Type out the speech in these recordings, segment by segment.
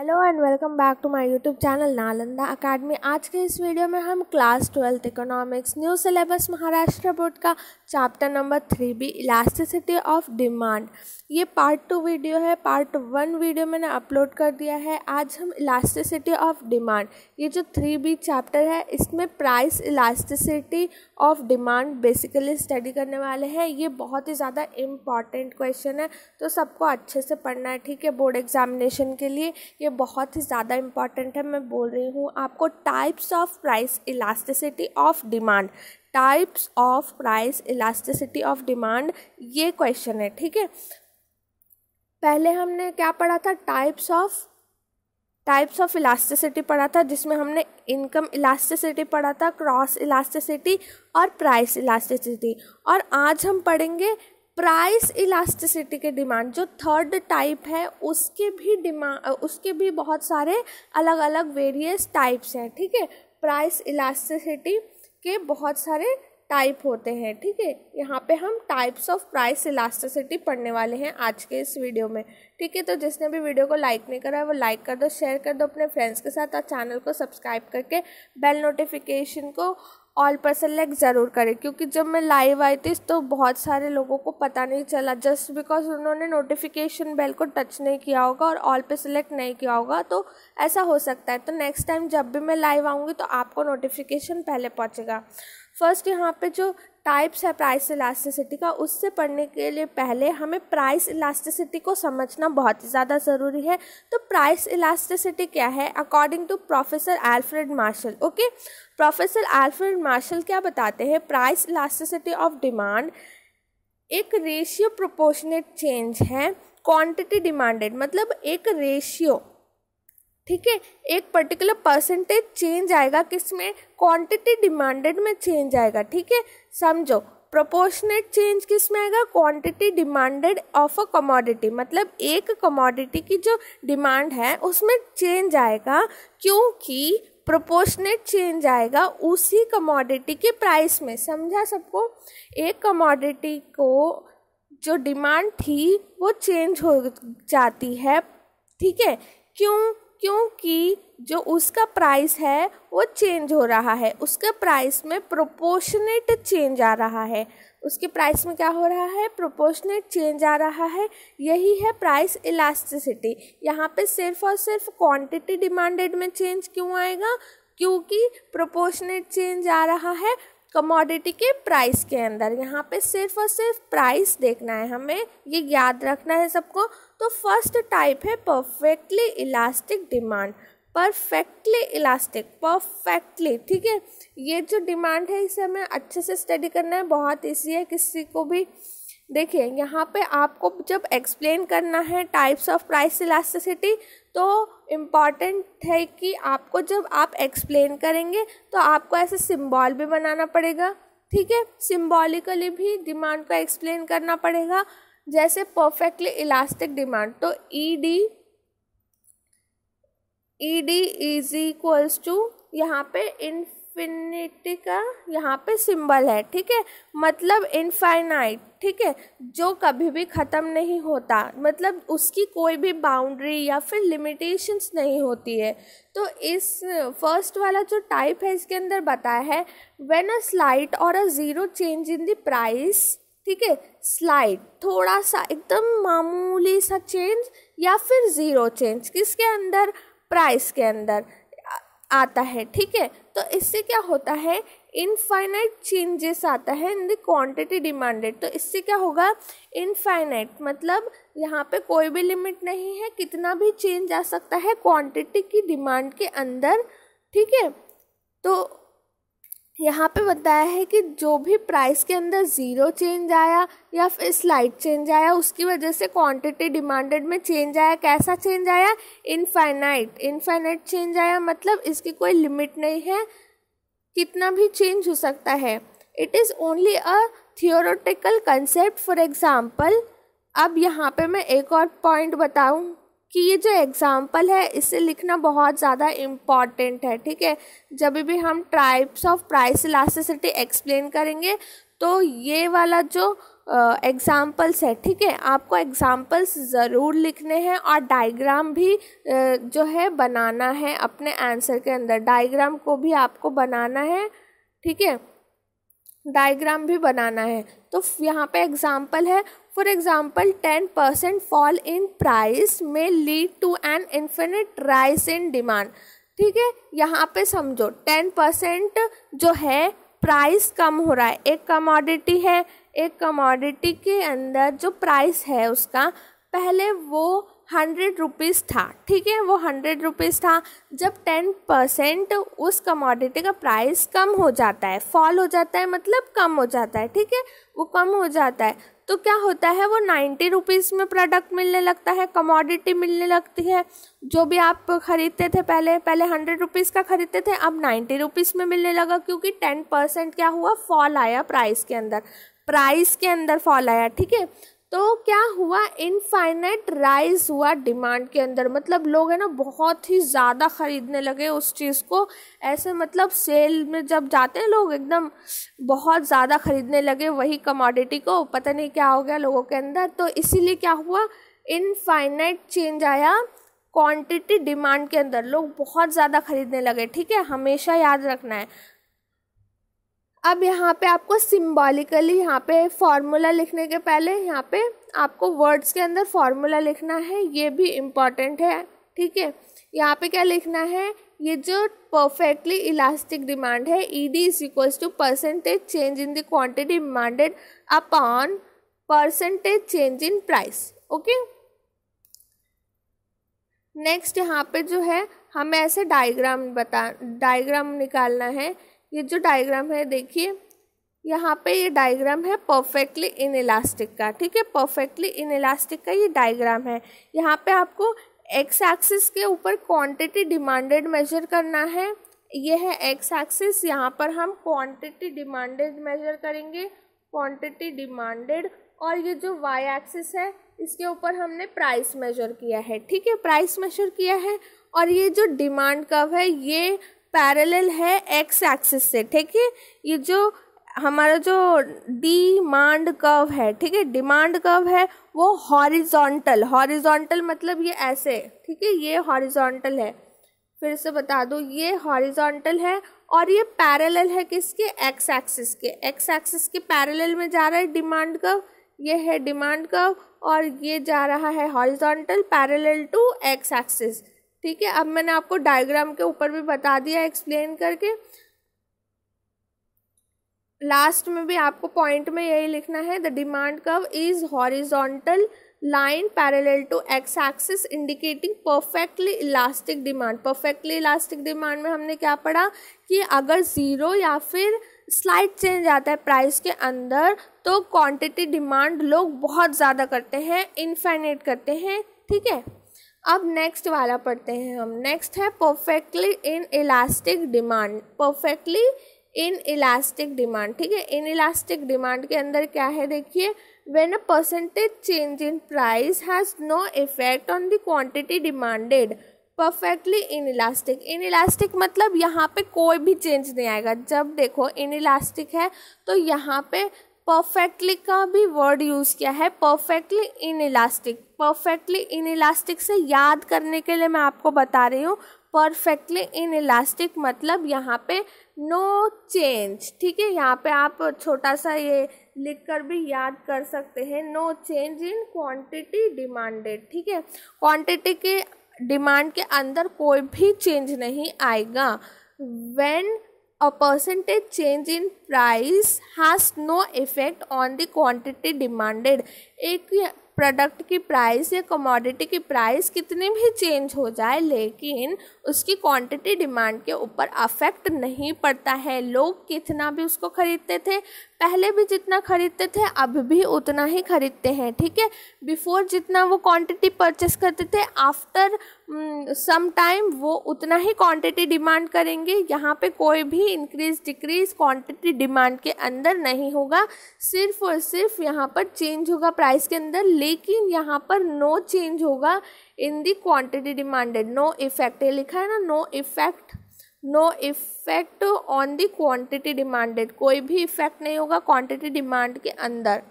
hello and welcome back to my YouTube channel Nalanda academy आज के इस वीडियो में हम class twelfth economics new syllabus Maharashtra board का chapter number three B elasticity of demand ये part two video है part one video मैंने upload कर दिया है आज हम इलास्टिसिटी ऑफ डिमांड ये जो थ्री बी चैप्टर है इसमें price elasticity of demand basically study करने वाले हैं ये बहुत ही ज़्यादा इम्पॉर्टेंट क्वेश्चन है तो सबको अच्छे से पढ़ना है ठीक है बोर्ड एग्जामिनेशन के लिए ये लिए बहुत ही ज़्यादा इम्पॉर्टेंट है मैं बोल रही हूँ आपको types of price elasticity of demand types of price elasticity of demand ये क्वेश्चन है ठीक है पहले हमने क्या पढ़ा था types of types of elasticity पढ़ा था जिसमें हमने इनकम इलास्टिसिटी पढ़ा था क्रॉस इलास्टिसिटी और प्राइस इलास्टिसिटी और आज हम पढ़ेंगे प्राइस इलास्टिसिटी के डिमांड जो थर्ड टाइप है उसके भी डिमांड उसके भी बहुत सारे अलग अलग वेरियस टाइप्स हैं ठीक है प्राइस इलास्टिसिटी के बहुत सारे टाइप होते हैं ठीक है यहाँ पे हम टाइप्स ऑफ प्राइस इलास्टिसिटी पढ़ने वाले हैं आज के इस वीडियो में ठीक है तो जिसने भी वीडियो को लाइक नहीं करा है वो लाइक कर दो शेयर कर दो अपने फ्रेंड्स के साथ और चैनल को सब्सक्राइब करके बेल नोटिफिकेशन को ऑल पर सेलेक्ट ज़रूर करें क्योंकि जब मैं लाइव आई थी तो बहुत सारे लोगों को पता नहीं चला जस्ट बिकॉज उन्होंने नोटिफिकेशन बेल को टच नहीं किया होगा और ऑल पे सेलेक्ट नहीं किया होगा तो ऐसा हो सकता है तो नेक्स्ट टाइम जब भी मैं लाइव आऊँगी तो आपको नोटिफिकेशन पहले पहुँचेगा फर्स्ट यहाँ पे जो टाइप्स है प्राइस इलास्टिसिटी का उससे पढ़ने के लिए पहले हमें प्राइस इलास्टिसिटी को समझना बहुत ही ज़्यादा ज़रूरी है तो प्राइस इलास्टिसिटी क्या है according to professor Alfred Marshall okay professor Alfred Marshall क्या बताते हैं प्राइस इलास्टिसिटी ऑफ डिमांड एक रेशियो प्रोपोर्शनेट चेंज है क्वांटिटी डिमांडेड मतलब एक रेशियो ठीक है एक पर्टिकुलर परसेंटेज चेंज आएगा किस में क्वांटिटी डिमांडेड में चेंज आएगा ठीक है समझो प्रोपोर्शनेट चेंज किस में आएगा quantity demanded of a commodity मतलब एक कमोडिटी की जो डिमांड है उसमें चेंज आएगा क्योंकि प्रोपोर्शनेट चेंज आएगा उसी कमोडिटी के प्राइस में समझा सबको एक कमोडिटी को जो डिमांड थी वो चेंज हो जाती है ठीक है क्यों क्योंकि जो उसका प्राइस है वो चेंज हो रहा है उसके प्राइस में प्रोपोर्शनेट चेंज आ रहा है उसके प्राइस में क्या हो रहा है प्रोपोर्शनेट चेंज आ रहा है यही है प्राइस इलास्टिसिटी यहाँ पे सिर्फ और सिर्फ क्वांटिटी डिमांडेड में चेंज क्यों आएगा क्योंकि प्रोपोर्शनेट चेंज आ रहा है कमोडिटी के प्राइस के अंदर यहाँ पे सिर्फ और सिर्फ प्राइस देखना है हमें ये याद रखना है सबको तो फर्स्ट टाइप है perfectly elastic demand perfectly elastic perfectly ठीक है ये जो डिमांड है इसे हमें अच्छे से स्टडी करना है बहुत ईजी है किसी को भी देखिए यहाँ पे आपको जब एक्सप्लेन करना है टाइप्स ऑफ प्राइस इलास्टिसिटी तो इम्पॉर्टेंट है कि आपको जब आप एक्सप्लेन करेंगे तो आपको ऐसे सिम्बॉल भी बनाना पड़ेगा ठीक है सिम्बॉलिकली भी डिमांड को एक्सप्लेन करना पड़ेगा जैसे परफेक्टली इलास्टिक डिमांड तो E D E D is equals to यहाँ पे इन इन्फिनिटी का यहाँ पे सिंबल है ठीक है मतलब इनफाइनाइट ठीक है जो कभी भी ख़त्म नहीं होता मतलब उसकी कोई भी बाउंड्री या फिर लिमिटेशंस नहीं होती है तो इस फर्स्ट वाला जो टाइप है इसके अंदर बताया है व्हेन अ स्लाइट और a zero change in the price ठीक है स्लाइड थोड़ा सा एकदम मामूली सा चेंज या फिर ज़ीरो चेंज किसके अंदर प्राइस के अंदर आता है ठीक है तो इससे क्या होता है इनफाइनाइट चेंजेस आता है इन द क्वांटिटी डिमांडेड तो इससे क्या होगा इनफाइनाइट मतलब यहाँ पे कोई भी लिमिट नहीं है कितना भी चेंज आ सकता है क्वांटिटी की डिमांड के अंदर ठीक है तो यहाँ पे बताया है कि जो भी प्राइस के अंदर ज़ीरो चेंज आया या फिर स्लाइड चेंज आया उसकी वजह से क्वांटिटी डिमांडेड में चेंज आया कैसा चेंज आया इनफाइनाइट इनफाइनाइट चेंज आया मतलब इसकी कोई लिमिट नहीं है कितना भी चेंज हो सकता है it is only a theoretical concept for example अब यहाँ पे मैं एक और पॉइंट बताऊँ कि ये जो एग्ज़ाम्पल है इसे लिखना बहुत ज़्यादा इम्पॉर्टेंट है ठीक है जब भी हम types of price elasticity explain करेंगे तो ये वाला जो एग्ज़ाम्पल्स है ठीक है आपको एग्ज़ाम्पल्स ज़रूर लिखने हैं और डायग्राम भी uh, जो है बनाना है अपने आंसर के अंदर डायग्राम को भी आपको बनाना है ठीक है डायग्राम भी बनाना है तो यहाँ पे एग्जाम्पल है for example ten percent fall in price may lead to an infinite rise in demand ठीक है यहाँ पे समझो टेन परसेंट जो है प्राइस कम हो रहा है एक कमोडिटी है एक कमोडिटी के अंदर जो प्राइस है उसका पहले वो हंड्रेड रुपीज़ था ठीक है वो हंड्रेड रुपीज़ था जब टेन परसेंट उस कमोडिटी का प्राइस कम हो जाता है फॉल हो जाता है मतलब कम हो जाता है ठीक है वो कम हो जाता है तो क्या होता है वो नाइन्टी रुपीज़ में प्रोडक्ट मिलने लगता है कमोडिटी मिलने लगती है जो भी आप ख़रीदते थे पहले पहले हंड्रेड रुपीज़ का ख़रीदते थे अब नाइन्टी रुपीज़ में मिलने लगा क्योंकि टेन परसेंट क्या हुआ फॉल आया प्राइस के अंदर प्राइस के अंदर फॉल आया ठीक है तो क्या हुआ इनफाइनाइट राइज हुआ डिमांड के अंदर मतलब लोग है ना बहुत ही ज़्यादा ख़रीदने लगे उस चीज़ को ऐसे मतलब सेल में जब जाते हैं लोग एकदम बहुत ज़्यादा ख़रीदने लगे वही कमोडिटी को पता नहीं क्या हो गया लोगों के अंदर तो इसीलिए क्या हुआ इनफाइनाइट चेंज आया क्वांटिटी डिमांड के अंदर लोग बहुत ज़्यादा ख़रीदने लगे ठीक है हमेशा याद रखना है अब यहाँ पे आपको सिम्बॉलिकली यहाँ पे फार्मूला लिखने के पहले यहाँ पे आपको वर्ड्स के अंदर फार्मूला लिखना है ये भी इम्पॉर्टेंट है ठीक है यहाँ पे क्या लिखना है ये जो परफेक्टली इलास्टिक डिमांड है E D is equals to percentage change in the quantity demanded upon percentage change in price okay next यहाँ पे जो है हमें ऐसे डायग्राम बता डायग्राम निकालना है ये जो डायग्राम है देखिए यहाँ पे ये डायग्राम है परफेक्टली इन इलास्टिक का ठीक है परफेक्टली इन इलास्टिक का ये डायग्राम है यहाँ पे आपको एक्स एक्सिस के ऊपर क्वांटिटी डिमांडेड मेजर करना है ये है एक्स एक्सिस यहाँ पर हम क्वांटिटी डिमांडेड मेजर करेंगे क्वांटिटी डिमांडेड और ये जो वाई एक्सिस है इसके ऊपर हमने प्राइस मेजर किया है ठीक है प्राइस मेजर किया है और ये जो डिमांड कर्व है ये पैरेलल है एक्स एक्सिस से ठीक है ये जो हमारा जो डिमांड कर्व है ठीक है डिमांड कर्व है वो हॉरिजॉन्टल हॉरिजॉन्टल मतलब ये ऐसे ठीक है ये हॉरिजॉन्टल है फिर से बता दो ये हॉरिजॉन्टल है और ये पैरेलल है किसके एक्स एक्सिस के एक्स एक्सिस के पैरेलल में जा रहा है डिमांड कर्व ये है डिमांड कर्व और ये जा रहा है horizontal parallel to X axis ठीक है अब मैंने आपको डायग्राम के ऊपर भी बता दिया एक्सप्लेन करके लास्ट में भी आपको पॉइंट में यही लिखना है the demand curve is horizontal line parallel to X axis indicating perfectly elastic demand perfectly elastic demand में हमने क्या पढ़ा कि अगर ज़ीरो या फिर स्लाइड चेंज आता है प्राइस के अंदर तो क्वांटिटी डिमांड लोग बहुत ज़्यादा करते हैं इनफाइनेट करते हैं ठीक है अब नेक्स्ट वाला पढ़ते हैं हम नेक्स्ट है perfectly inelastic demand perfectly inelastic demand ठीक है इन इलास्टिक डिमांड के अंदर क्या है देखिए when a percentage change in price has no effect on the quantity demanded perfectly inelastic inelastic मतलब यहाँ पे कोई भी चेंज नहीं आएगा जब देखो इन इलास्टिक है तो यहाँ पे परफेक्टली का भी वर्ड यूज़ किया है perfectly inelastic perfectly inelastic से याद करने के लिए मैं आपको बता रही हूँ परफेक्टली इन इलास्टिक मतलब यहाँ पे नो चेंज ठीक है यहाँ पे आप छोटा सा ये लिख कर भी याद कर सकते हैं no change in quantity demanded ठीक है क्वांटिटी के डिमांड के अंदर कोई भी चेंज नहीं आएगा when a percentage change in price has no effect on the quantity demanded एक प्रोडक्ट की प्राइस या कमोडिटी की प्राइस कितनी भी चेंज हो जाए लेकिन उसकी क्वांटिटी डिमांड के ऊपर अफेक्ट नहीं पड़ता है लोग कितना भी उसको ख़रीदते थे पहले भी जितना ख़रीदते थे अब भी उतना ही ख़रीदते हैं ठीक है बिफोर जितना वो क्वांटिटी परचेस करते थे आफ्टर सम टाइम वो उतना ही क्वांटिटी डिमांड करेंगे यहाँ पे कोई भी इंक्रीज डिक्रीज क्वांटिटी डिमांड के अंदर नहीं होगा सिर्फ और सिर्फ यहाँ पर चेंज होगा प्राइस के अंदर लेकिन यहाँ पर नो चेंज होगा in the quantity demanded no effect ये लिखा है ना no effect no effect on the quantity demanded कोई भी इफ़ेक्ट नहीं होगा क्वांटिटी डिमांड के अंदर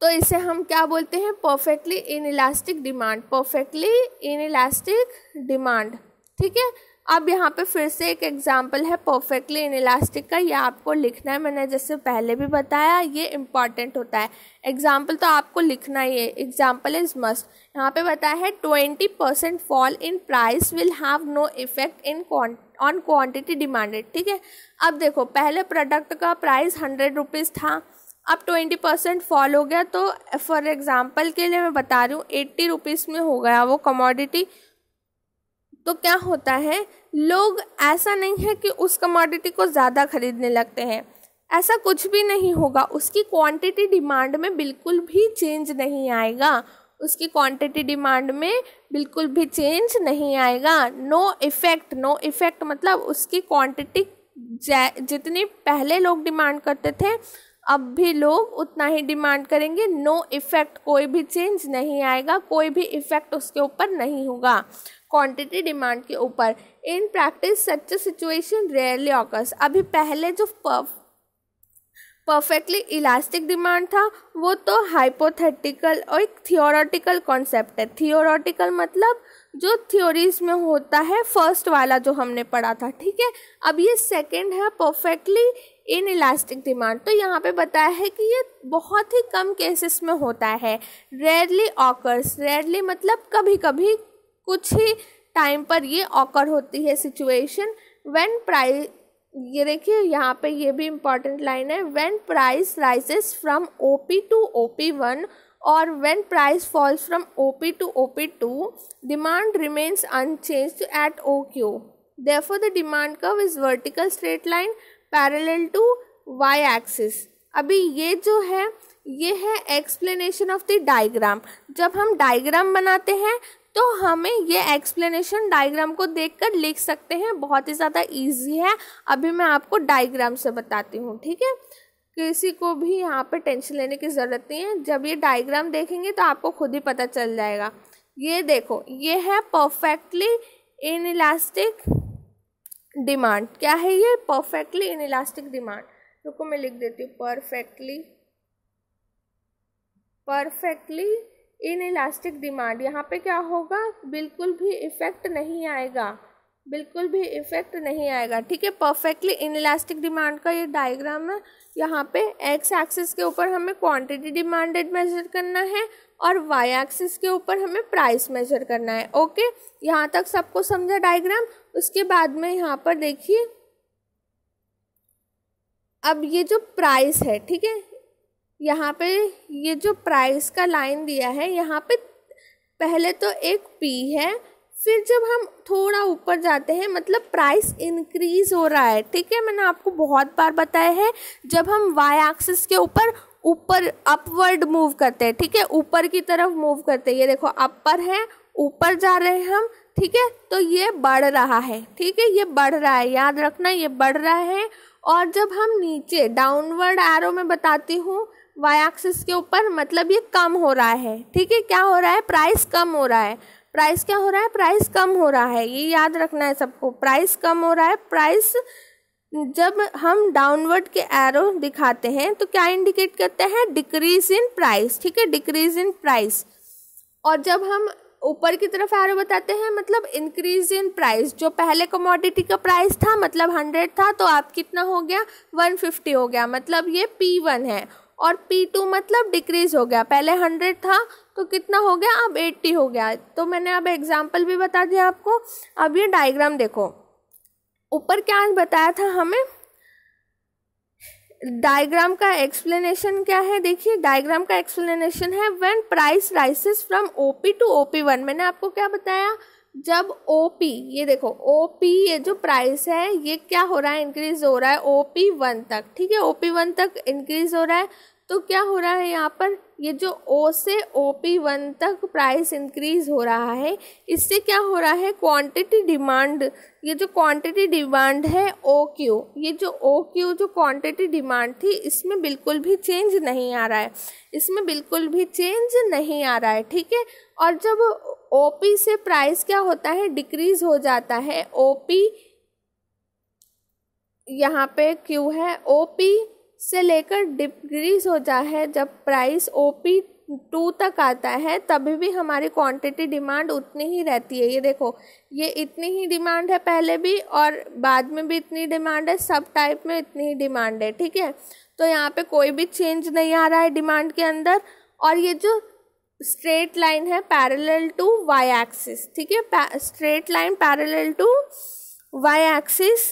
तो इसे हम क्या बोलते हैं perfectly inelastic demand perfectly inelastic demand ठीक है अब यहाँ पे फिर से एक एग्जाम्पल है परफेक्टली इनलास्टिक का ये आपको लिखना है मैंने जैसे पहले भी बताया ये इम्पॉर्टेंट होता है एग्जाम्पल तो आपको लिखना ही है एग्जाम्पल इज मस्ट यहाँ पे बताया है twenty percent fall in price will have no effect in on quantity demanded ठीक है अब देखो पहले प्रोडक्ट का प्राइस हंड्रेड रुपीज़ था अब ट्वेंटी परसेंट फॉल हो गया तो फॉर एग्ज़ाम्पल के लिए मैं बता रही हूँ एट्टी रुपीज़ में हो गया वो कमोडिटी तो क्या होता है लोग ऐसा नहीं है कि उस कमोडिटी को ज़्यादा खरीदने लगते हैं ऐसा कुछ भी नहीं होगा उसकी क्वांटिटी डिमांड में बिल्कुल भी चेंज नहीं आएगा उसकी क्वांटिटी डिमांड में बिल्कुल भी चेंज नहीं आएगा नो इफ़ेक्ट नो इफ़ेक्ट मतलब उसकी क्वांटिटी जितनी पहले लोग डिमांड करते थे अब भी लोग उतना ही डिमांड करेंगे नो इफ़ेक्ट कोई भी चेंज नहीं आएगा कोई भी इफ़ेक्ट उसके ऊपर नहीं होगा क्वांटिटी डिमांड के ऊपर in practice such situation rarely occurs अभी पहले जो परफेक्टली इलास्टिक डिमांड था वो तो हाइपोथेटिकल और एक थियोरटिकल कॉन्सेप्ट है थियोरटिकल मतलब जो थ्योरीज में होता है फर्स्ट वाला जो हमने पढ़ा था ठीक है अब ये सेकेंड है परफेक्टली इन इलास्टिक डिमांड तो यहाँ पे बताया है कि ये बहुत ही कम केसेस में होता है रेयरली ऑकर्स रेयरली मतलब कभी कभी कुछ ही टाइम पर ये ऑकर होती है सिचुएशन व्हेन प्राइस ये देखिए यहाँ पे ये भी इम्पॉर्टेंट लाइन है when price rises from O P to O P one और when price falls from O P to O P two demand remains unchanged at O Q therefore the demand curve is vertical straight line parallel to Y axis अभी ये जो है ये है explanation of the diagram जब हम diagram बनाते हैं तो हमें ये एक्सप्लेनेशन डायग्राम को देखकर लिख सकते हैं बहुत ही ज़्यादा इजी है अभी मैं आपको डायग्राम से बताती हूँ ठीक है किसी को भी यहाँ पे टेंशन लेने की ज़रूरत नहीं है जब ये डायग्राम देखेंगे तो आपको खुद ही पता चल जाएगा ये देखो ये है परफेक्टली इन इलास्टिक डिमांड क्या है ये परफेक्टली इन इलास्टिक डिमांड रुको मैं लिख देती हूँ perfectly perfectly inelastic demand यहाँ पे क्या होगा बिल्कुल भी इफ़ेक्ट नहीं आएगा बिल्कुल भी इफ़ेक्ट नहीं आएगा ठीक है परफेक्टली इन इलास्टिक डिमांड का ये डायग्राम है यहाँ पे एक्स एक्सिस के ऊपर हमें क्वांटिटी डिमांडेड मेजर करना है और वाई एक्सिस के ऊपर हमें प्राइस मेजर करना है ओके यहाँ तक सबको समझा डायग्राम उसके बाद में यहाँ पर देखिए अब ये जो प्राइस है ठीक है यहाँ पे ये जो प्राइस का लाइन दिया है यहाँ पे पहले तो एक पी है फिर जब हम थोड़ा ऊपर जाते हैं मतलब प्राइस इंक्रीज हो रहा है ठीक है मैंने आपको बहुत बार बताया है जब हम वाई एक्सिस के ऊपर ऊपर अपवर्ड मूव करते हैं ठीक है ऊपर की तरफ मूव करते हैं ये देखो अपर है ऊपर जा रहे हैं हम ठीक है तो ये बढ़ रहा है ठीक है ये बढ़ रहा है याद रखना ये बढ़ रहा है और जब हम नीचे डाउनवर्ड एरो में बताती हूँ वाई एक्सिस के ऊपर मतलब ये कम हो रहा है ठीक है क्या हो रहा है प्राइस कम हो रहा है प्राइस क्या हो रहा है प्राइस कम हो रहा है ये याद रखना है सबको प्राइस कम हो रहा है प्राइस जब हम डाउनवर्ड के एरो दिखाते हैं तो क्या इंडिकेट करते हैं डिक्रीज इन प्राइस ठीक है डिक्रीज इन प्राइस और जब हम ऊपर की तरफ एरो बताते हैं मतलब इंक्रीज इन प्राइस जो पहले कमोडिटी का प्राइस था मतलब हंड्रेड था तो आप कितना हो गया वन फिफ्टी हो गया मतलब ये पी वन है और P2 मतलब डिक्रीज़ हो गया पहले 100 था तो कितना हो गया अब 80 हो गया तो मैंने अब एग्ज़ाम्पल भी बता दिया आपको अब ये डायग्राम देखो ऊपर क्या बताया था हमें डायग्राम का एक्सप्लेनेशन क्या है देखिए डायग्राम का एक्सप्लेनेशन है when price rises from O P to O P one मैंने आपको क्या बताया जब ओ पी ये देखो ओ पी ये जो प्राइस है ये क्या हो रहा है इंक्रीज हो रहा है ओ पी वन तक ठीक है ओ पी वन तक इंक्रीज हो रहा है तो क्या हो रहा है यहाँ पर ये जो ओ से ओ पी वन तक प्राइस इंक्रीज हो रहा है इससे क्या हो रहा है क्वांटिटी डिमांड ये जो क्वांटिटी डिमांड है ओ क्यू ये जो ओ क्यू जो क्वांटिटी डिमांड थी इसमें बिल्कुल भी चेंज नहीं आ रहा है इसमें बिल्कुल भी चेंज नहीं आ रहा है ठीक है और जब ओ पी से प्राइस क्या होता है डिक्रीज हो जाता है ओ पी यहाँ पे क्यू है ओ पी से लेकर डिक्रीज हो जाता है जब प्राइस ओ पी टू तक आता है तभी भी हमारी क्वांटिटी डिमांड उतनी ही रहती है ये देखो ये इतनी ही डिमांड है पहले भी और बाद में भी इतनी डिमांड है सब टाइप में इतनी ही डिमांड है ठीक है तो यहाँ पे कोई भी चेंज नहीं आ रहा है डिमांड के अंदर और ये जो स्ट्रेट लाइन है पैरेलल टू वाई एक्सिस ठीक है straight line parallel to Y axis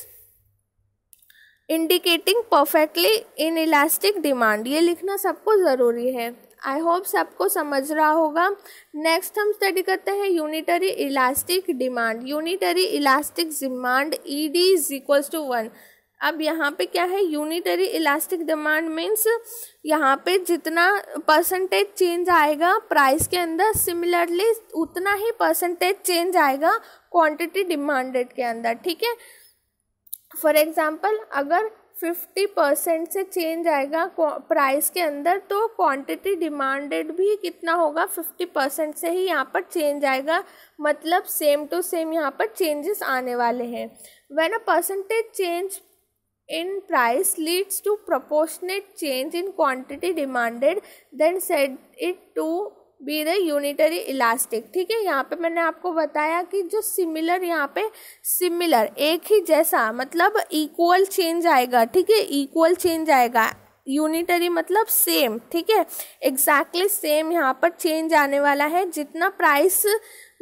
indicating perfectly inelastic demand ये लिखना सबको ज़रूरी है आई होप सबको समझ रहा होगा नेक्स्ट हम स्टडी करते हैं unitary elastic demand unitary elastic demand E D is equals to one अब यहाँ पे क्या है यूनिटरी इलास्टिक डिमांड मीन्स यहाँ पे जितना परसेंटेज चेंज आएगा प्राइस के अंदर सिमिलरली उतना ही परसेंटेज चेंज आएगा क्वांटिटी डिमांडेड के अंदर ठीक है फॉर एग्जांपल अगर फिफ्टी परसेंट से चेंज आएगा प्राइस के अंदर तो क्वांटिटी डिमांडेड भी कितना होगा फिफ्टी परसेंट से ही यहाँ पर चेंज आएगा मतलब सेम टू सेम यहाँ पर चेंजेस आने वाले हैं when a percentage change in price leads to proportionate change in quantity demanded then said it to be the unitary elastic ठीक है यहाँ पे मैंने आपको बताया कि जो सिमिलर यहाँ पे सिमिलर एक ही जैसा मतलब इक्वल चेंज आएगा ठीक है इक्वल चेंज आएगा यूनिटरी मतलब सेम ठीक है एग्जैक्टली सेम यहाँ पर चेंज आने वाला है जितना प्राइस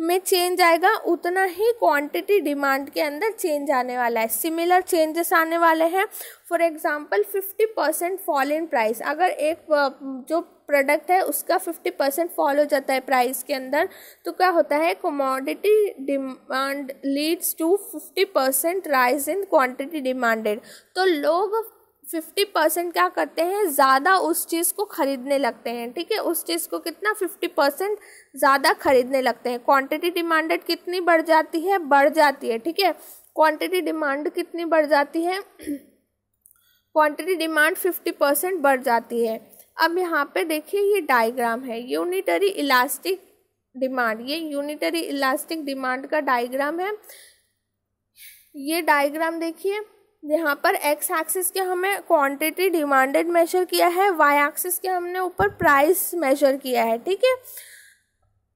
में चेंज आएगा उतना ही क्वांटिटी डिमांड के अंदर चेंज आने वाला है सिमिलर चेंजेस आने वाले हैं for example 50 percent fall in price अगर एक जो प्रोडक्ट है उसका 50 परसेंट फॉल हो जाता है प्राइस के अंदर तो क्या होता है commodity demand leads to 50 percent rise in quantity demanded तो लोग फिफ्टी परसेंट क्या करते हैं ज़्यादा उस चीज़ को ख़रीदने लगते हैं ठीक है उस चीज़ को कितना फिफ्टी परसेंट ज़्यादा खरीदने लगते हैं क्वांटिटी डिमांडेड कितनी बढ़ जाती है बढ़ जाती है ठीक है क्वांटिटी डिमांड कितनी बढ़ जाती है क्वांटिटी डिमांड फिफ्टी परसेंट बढ़ जाती है अब यहाँ पे देखिए ये डायग्राम है यूनिटरी इलास्टिक डिमांड ये यूनिटरी इलास्टिक डिमांड का डायग्राम है ये डायग्राम देखिए यहाँ पर एक्स एक्सिस के हमें क्वांटिटी डिमांडेड मेजर किया है वाई एक्सिस के हमने ऊपर प्राइस मेजर किया है ठीक है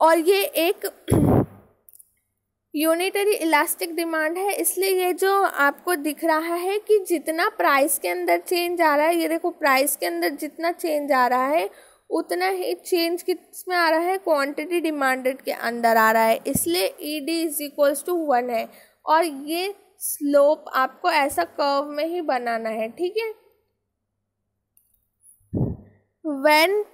और ये एक यूनिटरी इलास्टिक डिमांड है इसलिए ये जो आपको दिख रहा है कि जितना प्राइस के अंदर चेंज आ रहा है ये देखो प्राइस के अंदर जितना चेंज आ रहा है उतना ही चेंज किस में आ रहा है क्वांटिटी डिमांडेड के अंदर आ रहा है इसलिए E D is equals to one है और ये स्लोप आपको ऐसा कर्व में ही बनाना है ठीक है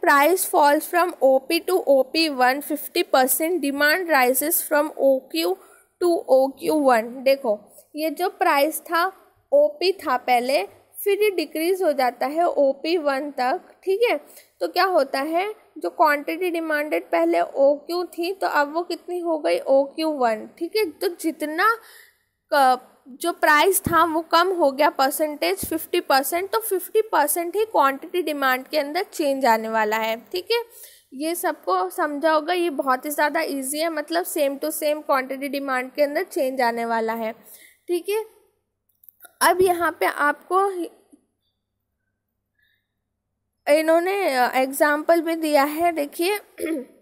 price falls from O P to O P one fifty percent demand rises from O Q to O Q one देखो ये जो प्राइस था ओ पी था पहले फिर ये डिक्रीज हो जाता है वन तक ठीक है तो क्या होता है जो क्वांटिटी डिमांडेड पहले ओ क्यू थी तो अब वो कितनी हो गई ओ क्यू वन ठीक है तो जितना जो प्राइस था वो कम हो गया परसेंटेज फिफ्टी परसेंट तो फिफ्टी परसेंट ही क्वांटिटी डिमांड के अंदर चेंज आने वाला है ठीक है ये सबको समझा होगा ये बहुत ही ज़्यादा इजी है मतलब same to same quantity demand के अंदर चेंज आने वाला है ठीक है अब यहाँ पे आपको इन्होंने एग्जाम्पल भी दिया है देखिए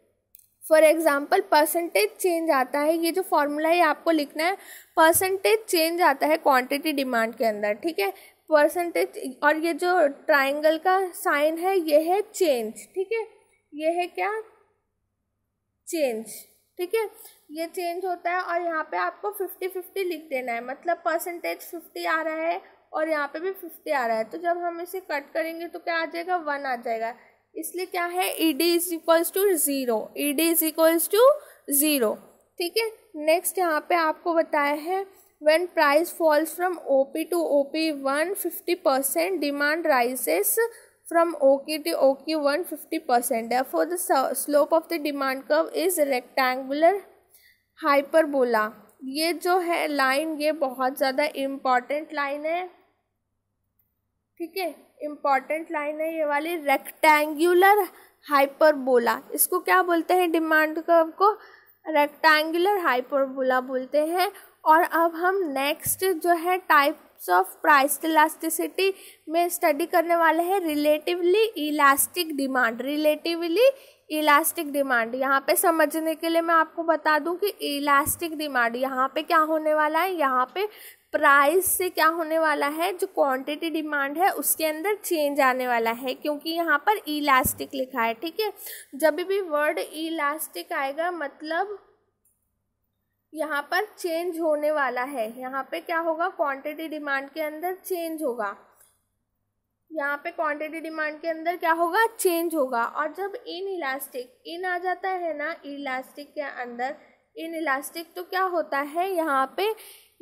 फॉर एग्ज़ाम्पल परसेंटेज चेंज आता है ये जो फॉर्मूला है आपको लिखना है परसेंटेज चेंज आता है क्वांटिटी डिमांड के अंदर ठीक है परसेंटेज और ये जो ट्राइंगल का साइन है ये है चेंज ठीक है ये है क्या चेंज ठीक है ये चेंज होता है और यहाँ पे आपको फिफ्टी फिफ्टी लिख देना है मतलब परसेंटेज फिफ्टी आ रहा है और यहाँ पे भी फिफ्टी आ रहा है तो जब हम इसे कट करेंगे तो क्या आ जाएगा वन आ जाएगा इसलिए क्या है E D is equals to zero E D is equals to zero ठीक है नेक्स्ट यहाँ पे आपको बताया है when price falls from P to O P one fifty percent demand rises from O Q to O O Q one fifty percent for the slope of the demand curve is rectangular hyperbola ये जो है line ये बहुत ज़्यादा important line है ठीक है important line है ये वाली रेक्टेंगुलर हाइपरबोला इसको क्या बोलते हैं डिमांड कर्व को रेक्टेंगुलर हाइपरबोला बोलते हैं और अब हम नेक्स्ट जो है टाइप्स ऑफ प्राइस इलास्टिसिटी में स्टडी करने वाले हैं relatively elastic demand relatively elastic demand यहाँ पे समझने के लिए मैं आपको बता दूं कि इलास्टिक डिमांड यहाँ पे क्या होने वाला है यहाँ पे प्राइस से क्या होने वाला है जो क्वांटिटी डिमांड है उसके अंदर चेंज आने वाला है क्योंकि यहाँ पर इलास्टिक लिखा है ठीक है जब भी वर्ड इलास्टिक आएगा मतलब यहाँ पर चेंज होने वाला है यहाँ पे क्या होगा क्वांटिटी डिमांड के अंदर चेंज होगा यहाँ पे क्वांटिटी डिमांड के अंदर क्या होगा चेंज होगा और जब इन इलास्टिक इन आ जाता है ना इलास्टिक के अंदर इन इलास्टिक तो क्या होता है यहाँ पे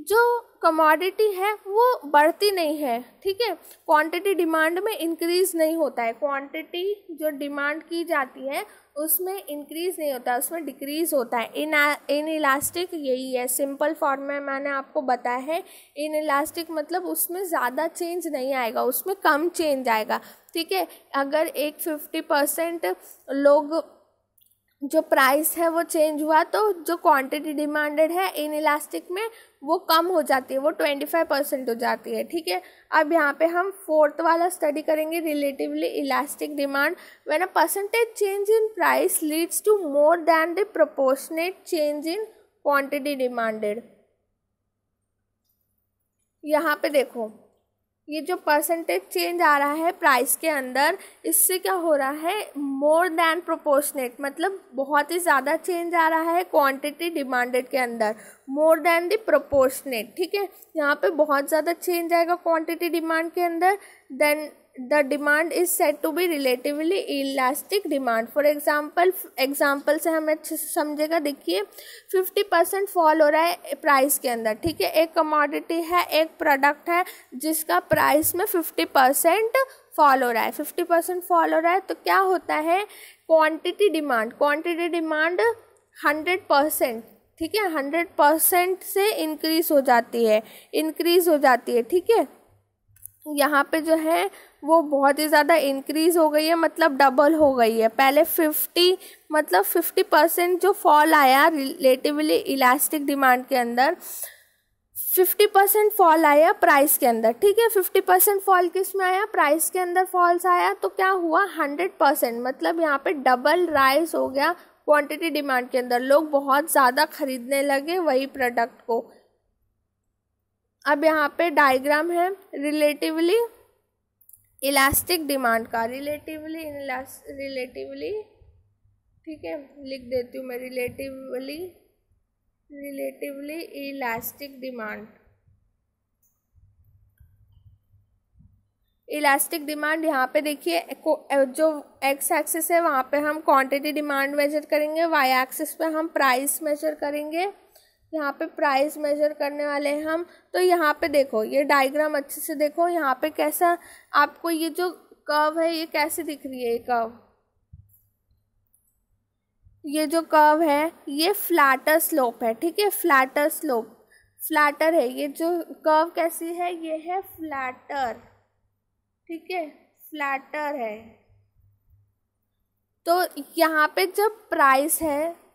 जो कमोडिटी है वो बढ़ती नहीं है ठीक है क्वांटिटी डिमांड में इंक्रीज नहीं होता है क्वांटिटी जो डिमांड की जाती है उसमें इंक्रीज नहीं होता उसमें डिक्रीज होता है इन इन इलास्टिक यही है सिंपल फॉर्म में मैंने आपको बताया है इन इलास्टिक मतलब उसमें ज़्यादा चेंज नहीं आएगा उसमें कम चेंज आएगा ठीक है अगर एक फिफ्टी परसेंट लोग जो प्राइस है वो चेंज हुआ तो जो क्वांटिटी डिमांडेड है इन इलास्टिक में वो कम हो जाती है वो ट्वेंटी फाइव परसेंट हो जाती है ठीक है अब यहाँ पे हम फोर्थ वाला स्टडी करेंगे relatively elastic demand when a percentage change in price leads to more than the proportionate change in quantity demanded यहाँ पे देखो ये जो परसेंटेज चेंज आ रहा है प्राइस के अंदर इससे क्या हो रहा है मोर देन प्रोपोर्शनेट मतलब बहुत ही ज़्यादा चेंज आ रहा है क्वांटिटी डिमांडेड के अंदर मोर देन द प्रोपोर्शनेट ठीक है यहाँ पे बहुत ज़्यादा चेंज आएगा क्वांटिटी डिमांड के अंदर then the demand is said to be relatively elastic demand for example example से हमें अच्छे से समझेगा देखिए 50 परसेंट फॉल हो रहा है प्राइस के अंदर ठीक है एक कमोडिटी है एक प्रोडक्ट है जिसका प्राइस में 50 परसेंट फॉल हो रहा है 50 परसेंट फॉल हो रहा है तो क्या होता है quantity demand quantity demand 100 percent ठीक है 100 परसेंट से इंक्रीज हो जाती है इंक्रीज हो जाती है ठीक है यहाँ पे जो है वो बहुत ही ज़्यादा इंक्रीज़ हो गई है मतलब डबल हो गई है पहले फिफ्टी मतलब फिफ्टी परसेंट जो फॉल आया रिलेटिवली इलास्टिक डिमांड के अंदर फिफ्टी परसेंट फॉल आया प्राइस के अंदर ठीक है फिफ्टी परसेंट फॉल किस में आया प्राइस के अंदर फॉल्स आया तो क्या हुआ हंड्रेड परसेंट मतलब यहाँ पे डबल राइस हो गया क्वांटिटी डिमांड के अंदर लोग बहुत ज़्यादा खरीदने लगे वही प्रोडक्ट को अब यहाँ पे डायग्राम है रिलेटिवली इलास्टिक डिमांड का रिलेटिवली इन रिलेटिवली ठीक है लिख देती हूँ मैं relatively relatively elastic demand elastic demand यहाँ पे देखिए जो एक्स एक्सिस है वहाँ पे हम क्वांटिटी डिमांड मेजर करेंगे वाई एक्सिस पे हम प्राइस मेजर करेंगे यहाँ पे प्राइस मेजर करने वाले हैं हम तो यहाँ पे देखो ये डायग्राम अच्छे से देखो यहाँ पे कैसा आपको ये जो कर्व है ये कैसे दिख रही है ये कर्व ये जो कर्व है ये फ्लैटर स्लोप है ठीक है फ्लैटर स्लोप फ्लैटर है ये जो कर्व कैसी है ये है फ्लैटर ठीक है फ्लैटर है तो यहाँ पे जब प्राइस है